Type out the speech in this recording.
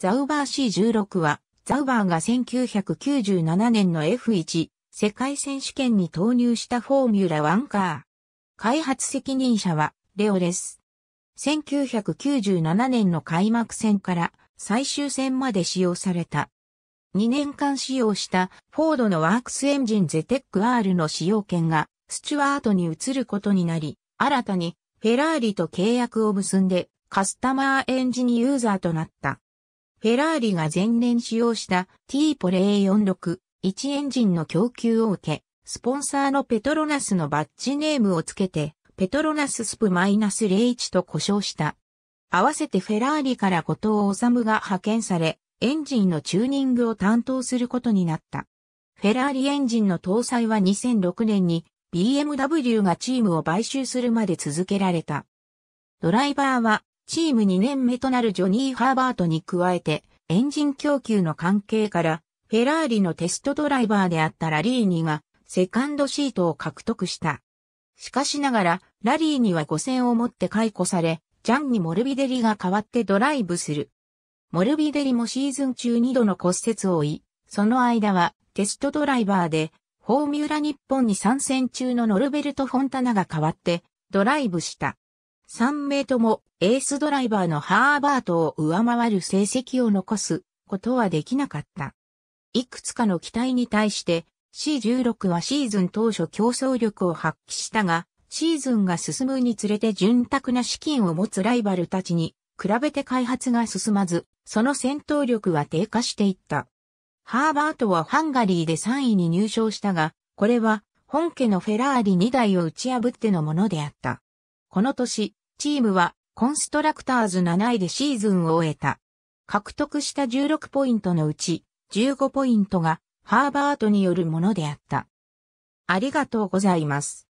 ザウバー C16 は、ザウバーが1997年の F1 世界選手権に投入したフォーミュラ1カー。開発責任者は、レオです。1997年の開幕戦から最終戦まで使用された。2年間使用したフォードのワークスエンジンゼテック R の使用権がスチュワートに移ることになり、新たにフェラーリと契約を結んでカスタマーエンジンユーザーとなった。フェラーリが前年使用した T ポレ a 4 6 1エンジンの供給を受け、スポンサーのペトロナスのバッジネームをつけて、ペトロナススプ -01 と呼称した。合わせてフェラーリから後藤治が派遣され、エンジンのチューニングを担当することになった。フェラーリエンジンの搭載は2006年に BMW がチームを買収するまで続けられた。ドライバーはチーム2年目となるジョニー・ハーバートに加えて、エンジン供給の関係から、フェラーリのテストドライバーであったラリーニが、セカンドシートを獲得した。しかしながら、ラリーには5戦をもって解雇され、ジャンにモルビデリが代わってドライブする。モルビデリもシーズン中2度の骨折を負い、その間はテストドライバーで、フォーミュラ日本に参戦中のノルベルト・フォンタナが代わってドライブした。3名ともエースドライバーのハーバートを上回る成績を残すことはできなかった。いくつかの期待に対して C16 はシーズン当初競争力を発揮したが、シーズンが進むにつれて潤沢な資金を持つライバルたちに比べて開発が進まず、その戦闘力は低下していった。ハーバートはハンガリーで3位に入賞したが、これは本家のフェラーリ2台を打ち破ってのものであった。この年、チームはコンストラクターズ7位でシーズンを終えた。獲得した16ポイントのうち15ポイントがハーバートによるものであった。ありがとうございます。